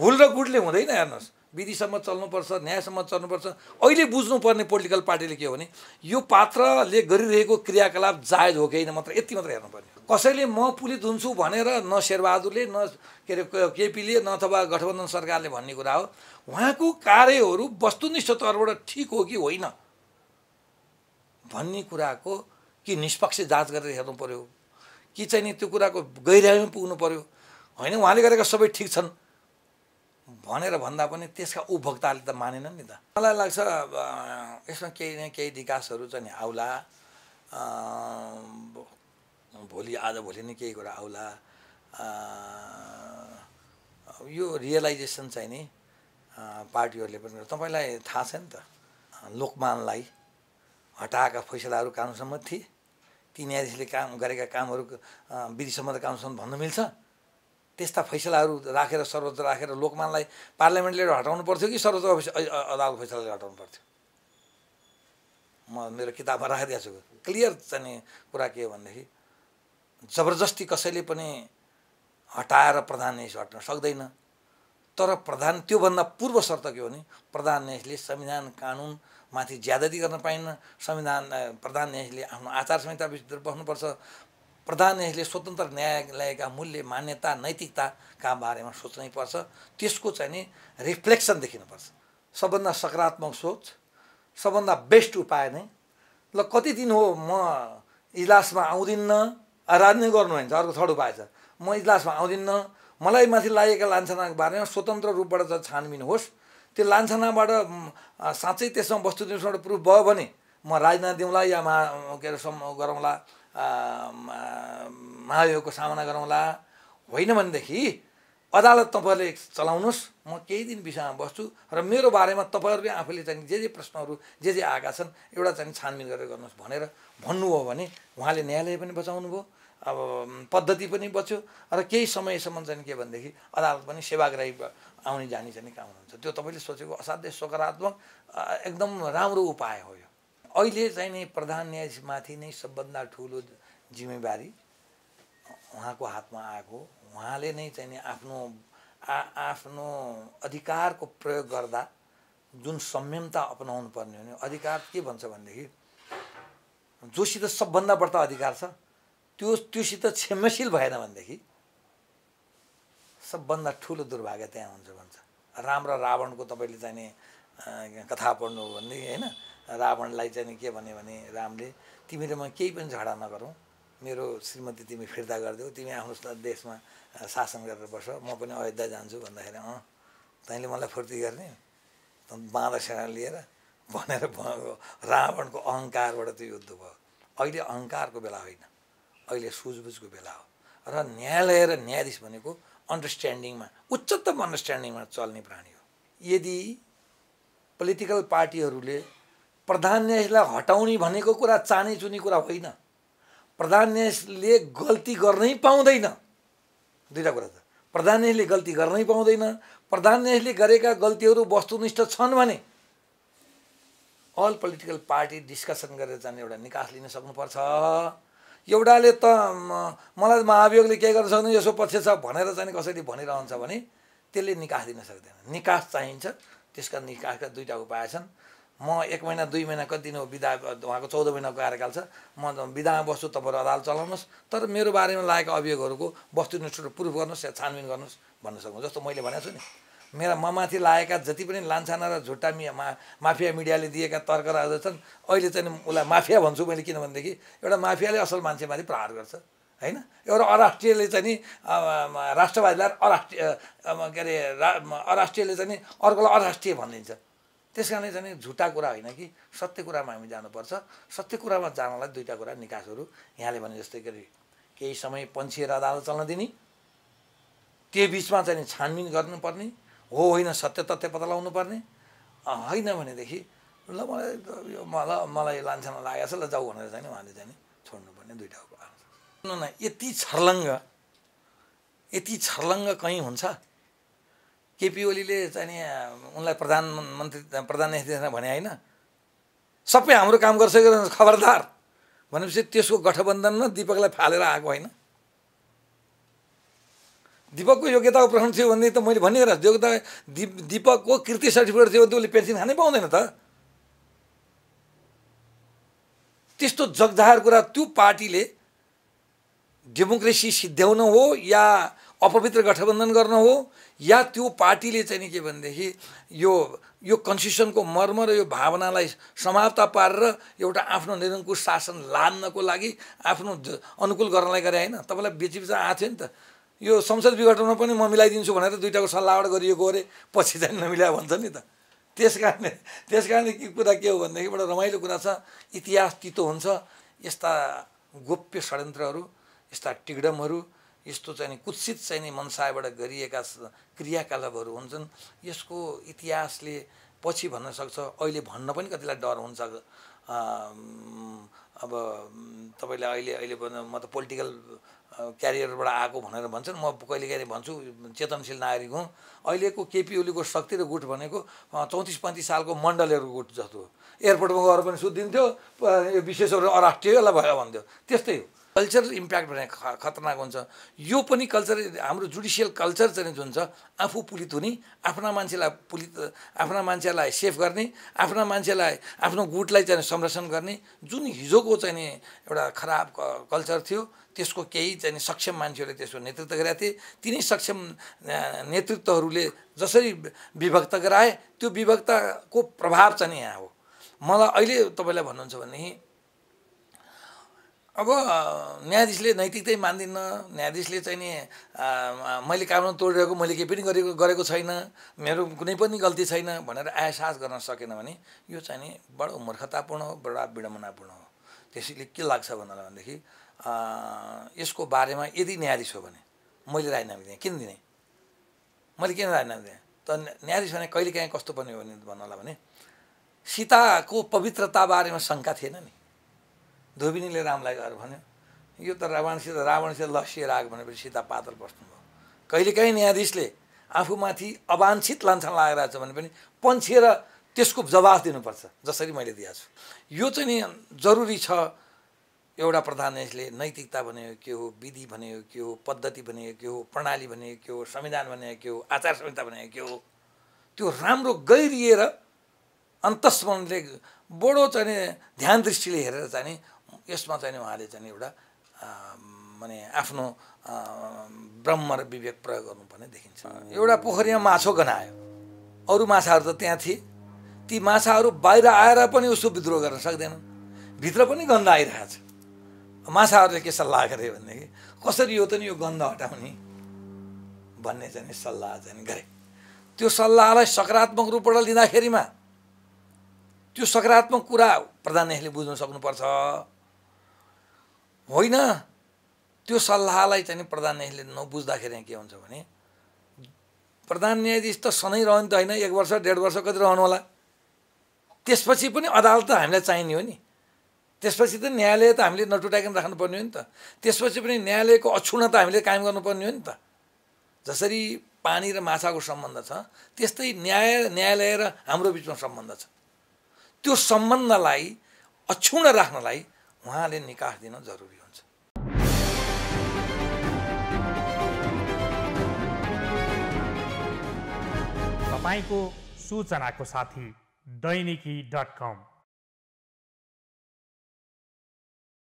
हुल र गुडले हुँदैन हेर्नुहोस् विधिसम्म चल्नुपर्छ न्यायसम्म चल्नुपर्छ अहिले बुझ्नुपर्ने पोलिटिकल पार्टीले के हो भने यो पात्रले गरिरहेको क्रियाकलाप जायज हो कि होइन मात्र यति मात्र हेर्नु पर्ने कसैले म पुलित हुन्छु भनेर न शेरबहादुरले न के अरे केपीले न अथवा गठबन्धन सरकारले भन्ने कुरा हो उहाँको कार्यहरू वस्तुनिष्ठ तौरबाट ठिक हो कि होइन भन्ने कुराको कि निष्पक्ष जाँच गरेर हेर्नु पऱ्यो कि चाहिँ नि त्यो कुराको गहिराइमा पुग्नु पऱ्यो होइन उहाँले गरेका सबै ठिक छन् भनेर भन्दा पनि त्यसका उपभोक्ताले त मानेन नि त मलाई लाग्छ यसमा केही न केही विकासहरू चाहिँ आउला भोलि आज भोलि नै केही कुरा आउला यो रियलाइजेसन चाहिँ नि पार्टीहरूले पनि तपाईँलाई थाहा छ नि त लोकमानलाई हटाएका फैसलाहरू कानुनसम्म थिए ती न्यायाधीशले काम गरेका कामहरू विधिसम्मत कानुनसम्म भन्नु मिल्छ त्यस्ता फैसलाहरू राखेर सर्वोच्च राखेर लोकमानलाई पार्लियामेन्टले हटाउनु पर्थ्यो कि सर्वोच्च अदालत फैसलाले हटाउनु पर्थ्यो म मेरो किताबमा राखिदिएको छु क्लियर चाहिँ कुरा के हो भनेदेखि जबरजस्ती कसैले पनि हटाएर प्रधान न्यायाधीश हट्न सक्दैन तर प्रधान त्योभन्दा पूर्व शर्त के हो भने प्रधान न्यायाधीशले संविधान कानुनमाथि ज्यादती गर्न पाइन्न संविधान प्रधान न्यायाधीशले आफ्नो आचार संहिताभित्र बस्नुपर्छ प्रधानले स्वतन्त्र न्यायालयका मूल्य मान्यता नैतिकताका बारेमा सोच्नै पर्छ त्यसको चाहिँ नि रिफ्लेक्सन देखिनुपर्छ सबभन्दा सकारात्मक सोच सबभन्दा बेस्ट उपाय नै ल कति दिन हो म इजलासमा आउँदिनँ राजनीति गर्नु होइन अर्को थर्ड उपाय छ म इजलासमा आउँदिनँ मलाई माथि लागेका लान्छनाको बारेमा स्वतन्त्र रूपबाट छानबिन होस् त्यो लान्छनाबाट साँच्चै त्यसमा वस्तु वस्तुनिष्ठबाट प्रुफ भयो भने म राजीनामा दिउँला या मा के अरे गरौँला महाभियोगको सामना गरौँला होइन भनेदेखि अदालत तपाईँहरूले चलाउनुहोस् म केही दिन विषयमा बस्छु र मेरो बारेमा तपाईँहरूले आफूले चाहिँ जे जे प्रश्नहरू जे जे आएका छन् एउटा चाहिँ छानबिन गरेर गर्नुहोस् भनेर भन्नुभयो भने उहाँले न्यायालय पनि बचाउनु बचाउनुभयो अब पद्धति पनि बच्यो र केही समयसम्म चाहिँ के भनेदेखि अदालत पनि सेवाग्राही आउने जाने चाहिँ काम हुन्छ त्यो तपाईँले सोचेको असाध्य सकारात्मक एकदम राम्रो उपाय हो यो अहिले चाहिँ नि प्रधान न्यायाधीशमाथि नै सबभन्दा ठुलो जिम्मेवारी उहाँको हातमा आएको उहाँले नै चाहिँ नि आफ्नो आ आफ्नो अधिकारको प्रयोग गर्दा जुन संयमता अपनाउनु पर्ने हो अधिकार के भन्छ भनेदेखि जोसित सबभन्दा बढ्ता अधिकार छ त्यो त्योसित क्षम्यशील भएन भनेदेखि सबभन्दा ठुलो दुर्भाग्य त्यहाँ हुन्छ भन्छ राम र रावणको तपाईँले नि कथा पढ्नु भनेदेखि होइन रावणलाई चाहिँ के भन्यो भने रामले तिमी म केही पनि झगडा नगरौँ मेरो श्रीमती तिमी फिर्ता गरिदेऊ तिमी आफ्नो देशमा शासन गरेर बस म पनि अयोध्या जान्छु भन्दाखेरि अँ तैँले मलाई फुर्ती गर्ने बाँदा सेना लिएर भनेर रावणको अहङ्कारबाट त्यो युद्ध भयो अहिले अहङ्कारको बेला होइन अहिले सुझबुझको बेला हो र न्यायालय र न्यायाधीश भनेको अन्डरस्ट्यान्डिङमा उच्चतम अन्डरस्ट्यान्डिङमा चल्ने प्राणी हो यदि पोलिटिकल पार्टीहरूले प्रधान न्यायाधीशलाई हटाउने भनेको कुरा चाने चुने कुरा होइन प्रधान न्यायाधीशले गल्ती गर्नै पाउँदैन दुईवटा कुरा त प्रधान न्यायाधीशले गल्ती गर्नै पाउँदैन प्रधान न्यायाधीशले गरेका गल्तीहरू वस्तुनिष्ठ छन् भने अल पोलिटिकल पार्टी डिस्कसन गरेर जाने एउटा निकास लिन सक्नुपर्छ एउटाले त मलाई महाभियोगले के गर्न सक्दैन यसो पक्ष छ भनेर चाहिँ कसैले भनिरहन्छ भने त्यसले निकास दिन सक्दैन निकास चाहिन्छ त्यसका निकासका दुईवटा उपाय छन् म एक महिना दुई महिना कति हो विधा उहाँको चौध महिनाको कार्यकाल छ म विधामा बस्छु तपाईँहरू अदालत चलाउनुहोस् तर मेरो बारेमा लागेको अभियोगहरूको वस्तुनिष्ठ प्रुफ गर्नुहोस् या छानबिन गर्नुहोस् भन्न सक्नु जस्तो मैले भनेको छु नि मेरा ममाथि लागेका जति पनि लान्छाना र झुट्टा मिया मा माफिया मिडियाले दिएका तर्कराहरू छन् अहिले चाहिँ उसलाई माफिया भन्छु मैले किनभनेदेखि एउटा माफियाले असल मान्छेमाथि प्रहार गर्छ होइन एउटा अराष्ट्रियले चाहिँ नि राष्ट्रवादीलाई अराष्ट्रिय के अरे रा अराष्ट्रियले चाहिँ अर्कोलाई अराष्ट्रिय भनिदिन्छ त्यस कारणले चाहिँ झुटा कुरा होइन कि सत्य कुरामा हामी जानुपर्छ सत्य कुरामा जानलाई दुईवटा कुरा निकासहरू यहाँले भने जस्तै गरी केही समय पन्छिएर अदालत चल्न दिने त्यो बिचमा चाहिँ छानबिन गर्नुपर्ने हो होइन सत्य तथ्य पत्ता लगाउनु पर्ने होइन भनेदेखि ल मलाई यो मलाई मलाई लान्छन लागेको छ ल जाऊ भनेर चाहिँ उहाँले चाहिँ छोड्नुपर्ने दुइटा उपाय न यति छर्लङ्ग यति छर्लङ्ग कहीँ हुन्छ केपी ओलीले चाहिँ उनलाई प्रधानमन्त्री प्रधान न्यायाधीश भने होइन सबै हाम्रो काम गर्छ खबरदार भनेपछि त्यसको गठबन्धनमा दिपकलाई फालेर आएको होइन दिपकको योग्यताको प्रश्न थियो भने त मैले भनिरहेको छु योग्यता दिप दिपकको कृति सर्टिफिकेट थियो भने त उसले पेन्सन खानै पाउँदैन त त्यस्तो जगजाहर कुरा त्यो पार्टीले डेमोक्रेसी सिद्ध्याउन हो या अपवित्र गठबन्धन गर्न हो या त्यो पार्टीले चाहिँ नि के भनेदेखि यो यो कन्स्टिट्युसनको मर्म र यो भावनालाई समाप्त पारेर एउटा आफ्नो निरङ्कुश शासन लान्नको लागि आफ्नो अनुकूल गर्नलाई गरे होइन तपाईँलाई बेचिबिचा आएको थियो नि त यो संसद विघटनमा पनि म मिलाइदिन्छु भनेर दुइटाको सल्लाहबाट गरिएको अरे पछि चाहिँ नमिलायो भन्छ नि त त्यस कारणले त्यस कारणले के कुरा के हो भनेदेखि एउटा रमाइलो कुरा छ इतिहास तितो हुन्छ यस्ता गोप्य षड्यन्त्रहरू यस्ता टिगडमहरू यस्तो चाहिँ कुत्सित चाहिँ नि मनसायबाट गरिएका क्रियाकलापहरू हुन्छन् यसको इतिहासले पछि भन्न सक्छ अहिले भन्न पनि कतिलाई डर हुन्छ अब तपाईँले अहिले अहिले म त पोलिटिकल क्यारियरबाट आएको भनेर भन्छन् म कहिले कहिले भन्छु चेतनशील नागरिक हुँ अहिलेको केपी ओलीको शक्ति र गुट भनेको चौतिस पैँतिस सालको मण्डलहरूको गुट जस्तो एयरपोर्टमा गएर पनि सुत्दिन्थ्यो यो विशेषहरू अराष्ट्रियलाई भयो भन्थ्यो त्यस्तै हो कल्चरल इम्प्याक्ट भने खतरनाक हुन्छ यो पनि कल्चर हाम्रो जुडिसियल कल्चर चाहिँ जुन छ आफू पुलित हुने आफ्ना मान्छेलाई पुलित आफ्ना मान्छेलाई सेफ गर्ने आफ्ना मान्छेलाई आफ्नो गुटलाई चाहिँ संरक्षण गर्ने जुन हिजोको चाहिँ एउटा खराब कल्चर थियो त्यसको केही चाहिँ सक्षम मान्छेहरूले त्यसको नेतृत्व गराएको थिए तिनै सक्षम नेतृत्वहरूले जसरी विभक्त गराए त्यो विभक्तको प्रभाव चाहिँ यहाँ हो मलाई अहिले तपाईँलाई भन्नुहुन्छ भनेदेखि अब न्यायाधीशले नैतिकतै मान्दिनँ न्यायाधीशले चाहिँ नि मैले कानुन तोडिरहेको मैले केही पनि गरेको गरेको छैन मेरो कुनै पनि गल्ती छैन भनेर एहसास गर्न सकेन भने यो चाहिँ नि बडो मूर्खतापूर्ण हो बडा विडम्बनापूर्ण हो त्यसैले के लाग्छ भन्नाले भनेदेखि यसको बारेमा यदि न्यायाधीश हो भने मैले राजीनामा दिएँ किन दिने मैले किन राजीनामा दिएँ त न्यायाधीश भने कहिले काहीँ कस्तो पनि हो भने होला भने सीताको पवित्रता बारेमा शङ्का थिएन नि धोबिनीले रामलाई गएर भन्यो यो त रावणसित रावणसित लस्य राग भनेपछि सीता पातल बस्नुभयो कहिलेकाहीँ न्यायाधीशले आफूमाथि अवाञ्छित लान्छन लागेरहेको छ भने पनि पन्छिएर त्यसको जवाफ दिनुपर्छ जसरी मैले दिएको छु यो चाहिँ नि जरुरी छ एउटा प्रधान न्यायाधीशले नैतिकता भनेको के हो विधि भनेको के हो पद्धति भनेको के हो प्रणाली भनेको के हो संविधान भनेको के हो आचार संहिता भनेको के हो त्यो राम्रो गहिरिएर अन्तस्मरणले बडो चाहिँ ध्यान दृष्टिले हेरेर चाहिँ यसमा चाहिँ उहाँले चाहिँ एउटा माने आफ्नो ब्रह्म र विवेक प्रयोग गर्नुपर्ने देखिन्छ एउटा पोखरीमा माछो गनायो अरू माछाहरू त त्यहाँ थिए ती माछाहरू बाहिर आएर पनि उसको विद्रोह गर्न सक्दैनन् भित्र पनि गन्ध आइरहेछ माछाहरूले के सल्लाह गरे भनेदेखि कसरी यो त नि यो गन्ध हटाउने भन्ने चाहिँ सल्लाह चाहिँ गरे त्यो सल्लाहलाई सकारात्मक रूपबाट लिँदाखेरिमा त्यो सकारात्मक कुरा प्रधानले बुझ्न सक्नुपर्छ होइन त्यो सल्लाहलाई चाहिँ प्रधान न्यायाधीशले नबुझ्दाखेरि के हुन्छ भने प्रधान न्यायाधीश त सधैँ रहनु त होइन एक वर्ष डेढ वर्ष कति रहनु होला त्यसपछि पनि अदालत त हामीलाई चाहिने हो नि त्यसपछि त न्यायालय त हामीले नटुटाइकन राख्नुपर्ने हो नि त त्यसपछि पनि न्यायालयको त हामीले कायम गर्नुपर्ने हो नि त जसरी पानी र माछाको सम्बन्ध छ त्यस्तै न्याय न्यायालय र हाम्रो बिचमा सम्बन्ध छ त्यो सम्बन्धलाई अक्षुण राख्नलाई उहाँले निकास दिन जरुरी हुन्छ तपाईँको सूचनाको साथी दैनिकी डट कम